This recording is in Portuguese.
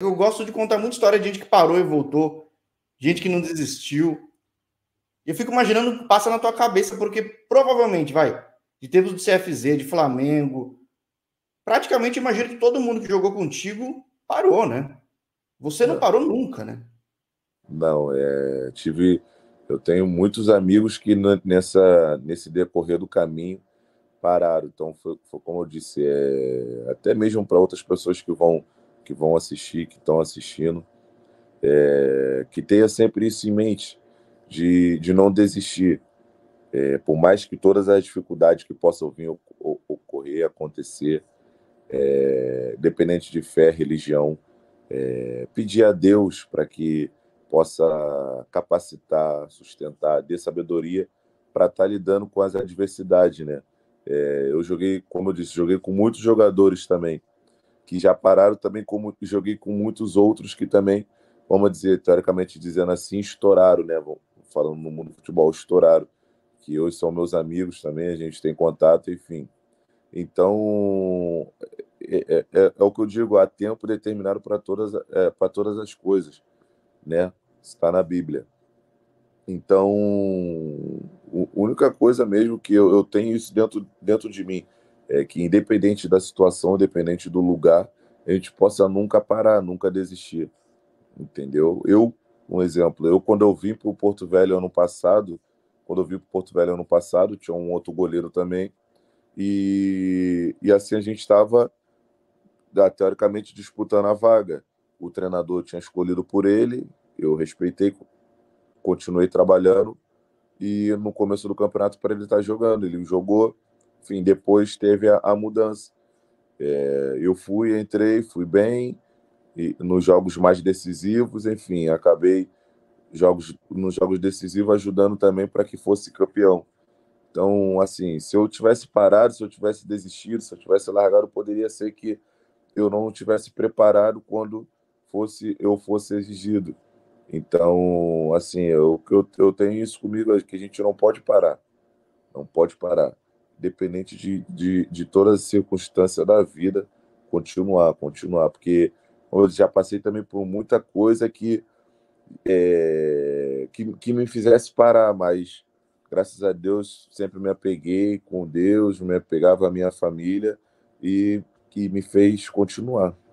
Eu gosto de contar muita história de gente que parou e voltou, gente que não desistiu. Eu fico imaginando o que passa na tua cabeça, porque provavelmente, vai, de tempos do CFZ, de Flamengo, praticamente imagino que todo mundo que jogou contigo parou, né? Você não é. parou nunca, né? Não, é, tive, eu tenho muitos amigos que nessa, nesse decorrer do caminho pararam. Então, foi, foi como eu disse, é, até mesmo para outras pessoas que vão que vão assistir, que estão assistindo, é, que tenha sempre isso em mente, de, de não desistir. É, por mais que todas as dificuldades que possam vir ocorrer, acontecer, é, dependente de fé, religião, é, pedir a Deus para que possa capacitar, sustentar, dê sabedoria para estar tá lidando com as adversidades, né? É, eu joguei, como eu disse, joguei com muitos jogadores também que já pararam também, como joguei com muitos outros que também, vamos dizer, teoricamente dizendo assim, estouraram, né? Falando no mundo do futebol, estouraram. Que hoje são meus amigos também, a gente tem contato, enfim. Então, é, é, é, é o que eu digo, há tempo determinado para todas, é, para todas as coisas, né? Está na Bíblia. Então, a única coisa mesmo que eu, eu tenho isso dentro, dentro de mim, é que independente da situação, independente do lugar, a gente possa nunca parar, nunca desistir, entendeu? Eu, um exemplo, eu quando eu vim para o Porto Velho ano passado, quando eu vim para o Porto Velho ano passado, tinha um outro goleiro também, e, e assim a gente estava teoricamente disputando a vaga. O treinador tinha escolhido por ele, eu respeitei, continuei trabalhando, e no começo do campeonato para ele estar tá jogando, ele jogou, enfim, depois teve a, a mudança. É, eu fui, entrei, fui bem e, nos jogos mais decisivos, enfim, acabei jogos nos jogos decisivos ajudando também para que fosse campeão. Então, assim, se eu tivesse parado, se eu tivesse desistido, se eu tivesse largado, poderia ser que eu não tivesse preparado quando fosse eu fosse exigido. Então, assim, eu, eu, eu tenho isso comigo, é que a gente não pode parar. Não pode parar dependente de, de, de todas as circunstâncias da vida, continuar, continuar, porque eu já passei também por muita coisa que, é, que, que me fizesse parar, mas graças a Deus sempre me apeguei com Deus, me apegava à minha família e que me fez continuar.